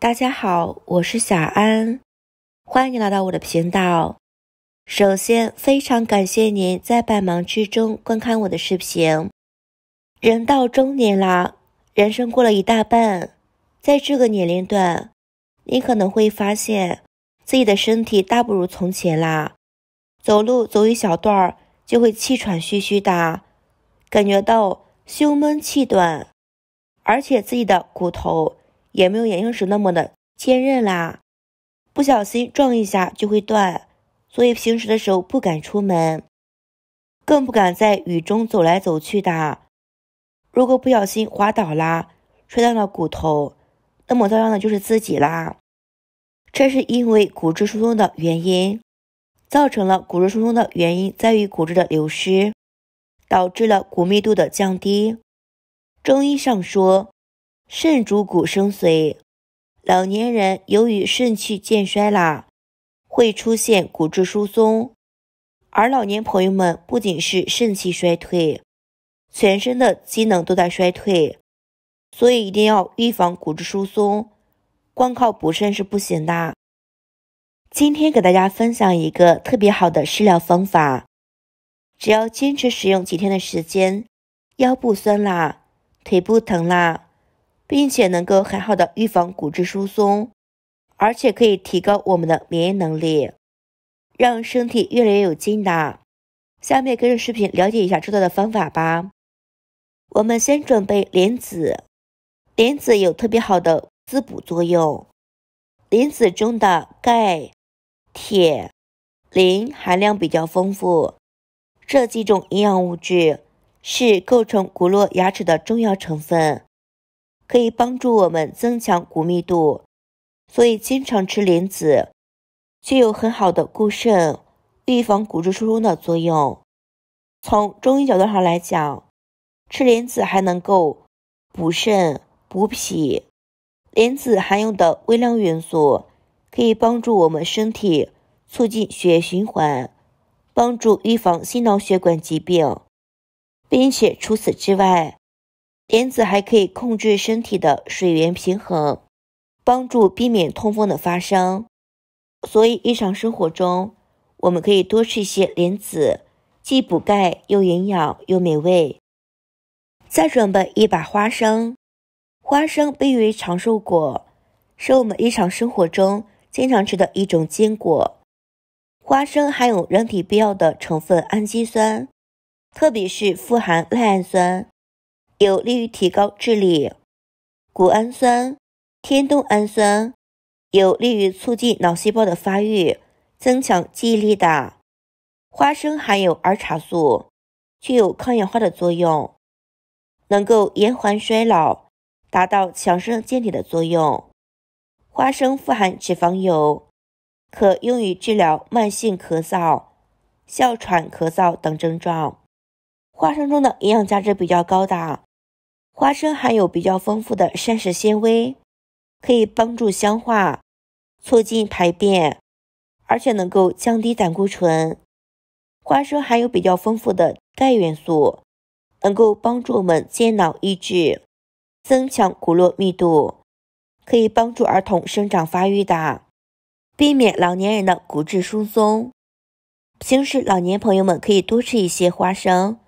大家好，我是小安，欢迎来到我的频道。首先，非常感谢您在百忙之中观看我的视频。人到中年啦，人生过了一大半，在这个年龄段，你可能会发现自己的身体大不如从前啦，走路走一小段儿就会气喘吁吁的，感觉到胸闷气短，而且自己的骨头。也没有眼镜蛇那么的坚韧啦，不小心撞一下就会断，所以平时的时候不敢出门，更不敢在雨中走来走去的。如果不小心滑倒啦，摔断了骨头，那么遭殃的就是自己啦。这是因为骨质疏松的原因，造成了骨质疏松的原因在于骨质的流失，导致了骨密度的降低。中医上说。肾主骨生髓，老年人由于肾气渐衰啦，会出现骨质疏松。而老年朋友们不仅是肾气衰退，全身的机能都在衰退，所以一定要预防骨质疏松，光靠补肾是不行的。今天给大家分享一个特别好的食疗方法，只要坚持使用几天的时间，腰部酸啦，腿部疼啦。并且能够很好的预防骨质疏松，而且可以提高我们的免疫能力，让身体越来越有劲的。下面跟着视频了解一下制作的方法吧。我们先准备莲子，莲子有特别好的滋补作用。莲子中的钙、铁、磷含量比较丰富，这几种营养物质是构成骨络牙齿的重要成分。可以帮助我们增强骨密度，所以经常吃莲子具有很好的固肾、预防骨质疏松的作用。从中医角度上来讲，吃莲子还能够补肾补脾。莲子含有的微量元素可以帮助我们身体促进血液循环，帮助预防心脑血管疾病，并且除此之外。莲子还可以控制身体的水源平衡，帮助避免痛风的发生。所以日常生活中，我们可以多吃一些莲子，既补钙又营养又美味。再准备一把花生，花生被誉为长寿果，是我们日常生活中经常吃的一种坚果。花生含有人体必要的成分氨基酸，特别是富含赖氨酸。有利于提高智力，谷氨酸、天冬氨酸有利于促进脑细胞的发育，增强记忆力的。花生含有儿茶素，具有抗氧化的作用，能够延缓衰老，达到强身健体的作用。花生富含脂肪油，可用于治疗慢性咳嗽、哮喘、咳嗽等症状。花生中的营养价值比较高的。花生含有比较丰富的膳食纤维，可以帮助消化、促进排便，而且能够降低胆固醇。花生含有比较丰富的钙元素，能够帮助我们健脑益智、增强骨络密度，可以帮助儿童生长发育的，避免老年人的骨质疏松。平时老年朋友们可以多吃一些花生。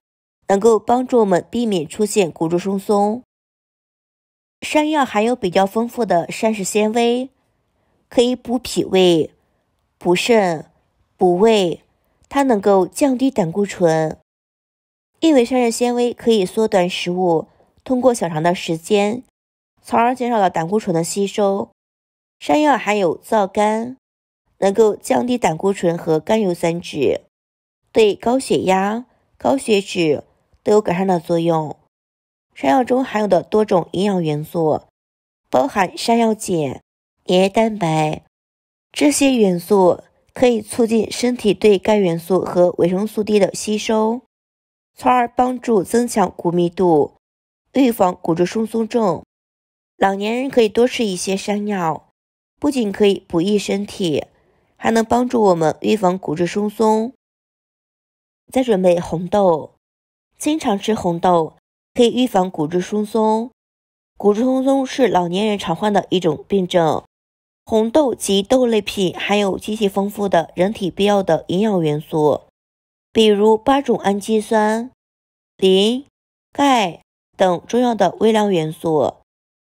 能够帮助我们避免出现骨质疏松。山药含有比较丰富的膳食纤维，可以补脾胃、补肾、补胃。它能够降低胆固醇，因为膳食纤维可以缩短食物通过小肠的时间，从而减少了胆固醇的吸收。山药含有皂苷，能够降低胆固醇和甘油三酯，对高血压、高血脂。都有改善的作用。山药中含有的多种营养元素，包含山药碱、黏蛋白，这些元素可以促进身体对钙元素和维生素 D 的吸收，从而帮助增强骨密度，预防骨质疏松症。老年人可以多吃一些山药，不仅可以补益身体，还能帮助我们预防骨质疏松。再准备红豆。经常吃红豆可以预防骨质疏松。骨质疏松是老年人常患的一种病症。红豆及豆类品含有极其丰富的人体必要的营养元素，比如八种氨基酸、磷、钙等重要的微量元素，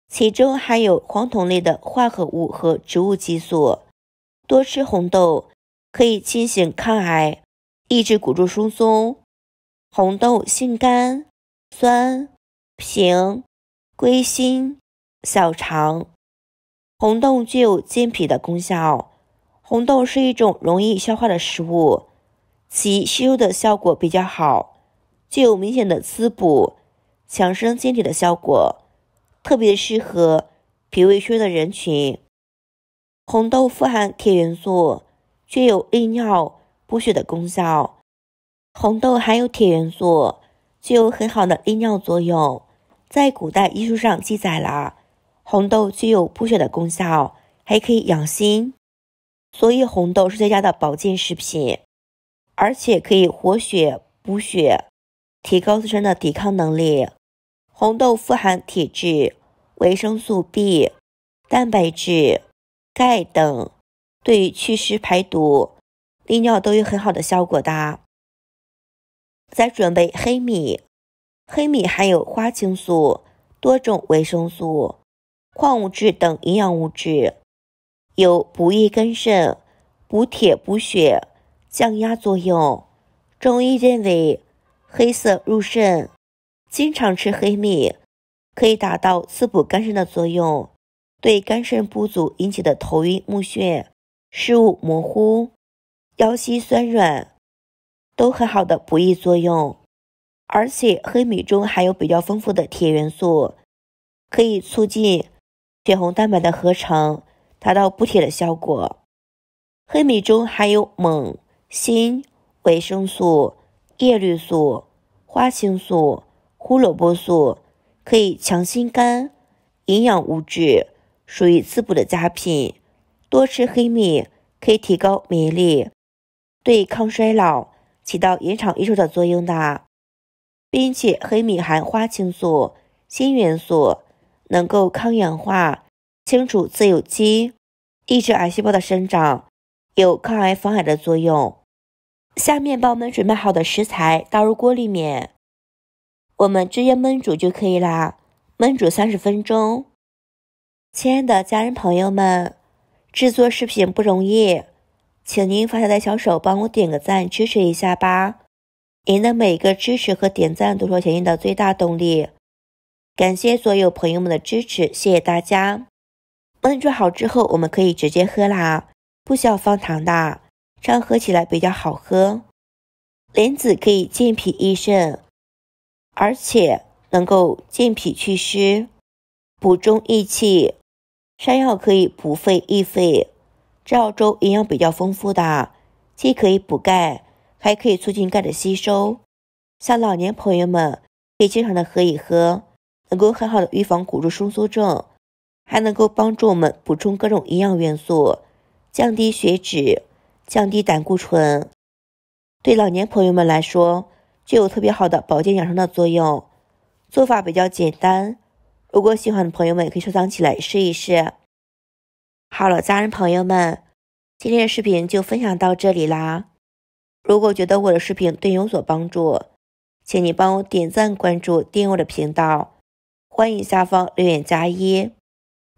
其中含有黄酮类的化合物和植物激素。多吃红豆可以清醒、抗癌、抑制骨质疏松。红豆性甘酸平，归心小肠。红豆具有健脾的功效。红豆是一种容易消化的食物，其吸收的效果比较好，具有明显的滋补、强身健体的效果，特别适合脾胃虚的人群。红豆富含铁元素，具有利尿补血的功效。红豆含有铁元素，具有很好的利尿作用。在古代医书上记载了，红豆具有补血的功效，还可以养心。所以红豆是最佳的保健食品，而且可以活血补血，提高自身的抵抗能力。红豆富含铁质、维生素 B、蛋白质、钙等，对祛湿、排毒、利尿都有很好的效果的。再准备黑米，黑米含有花青素、多种维生素、矿物质等营养物质，有补益肝肾、补铁补血、降压作用。中医认为黑色入肾，经常吃黑米可以达到滋补肝肾的作用，对肝肾不足引起的头晕目眩、视物模糊、腰膝酸软。都很好的补益作用，而且黑米中含有比较丰富的铁元素，可以促进血红蛋白的合成，达到补铁的效果。黑米中含有锰、锌、维生素、叶绿素、花青素、胡萝卜素，可以强心肝，营养物质属于滋补的佳品。多吃黑米可以提高免疫力，对抗衰老。起到延长益寿的作用的，并且黑米含花青素、锌元素，能够抗氧化、清除自由基、抑制癌细胞的生长，有抗癌防癌的作用。下面把我们准备好的食材倒入锅里面，我们直接焖煮就可以了，焖煮三十分钟。亲爱的家人朋友们，制作视频不容易。请您发财的小手帮我点个赞，支持一下吧！您的每个支持和点赞都是前进的最大动力。感谢所有朋友们的支持，谢谢大家！焖煮好之后，我们可以直接喝啦，不需要放糖的，这样喝起来比较好喝。莲子可以健脾益肾，而且能够健脾祛湿、补中益气；山药可以补肺益肺。这粥营养比较丰富的，既可以补钙，还可以促进钙的吸收。像老年朋友们可以经常的喝一喝，能够很好的预防骨质疏松症，还能够帮助我们补充各种营养元素，降低血脂，降低胆固醇。对老年朋友们来说，具有特别好的保健养生的作用。做法比较简单，如果喜欢的朋友们可以收藏起来试一试。好了，家人朋友们，今天的视频就分享到这里啦。如果觉得我的视频对你有所帮助，请你帮我点赞、关注、订阅我的频道，欢迎下方留言加一。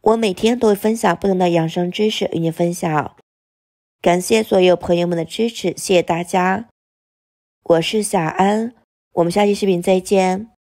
我每天都会分享不同的养生知识与您分享，感谢所有朋友们的支持，谢谢大家。我是小安，我们下期视频再见。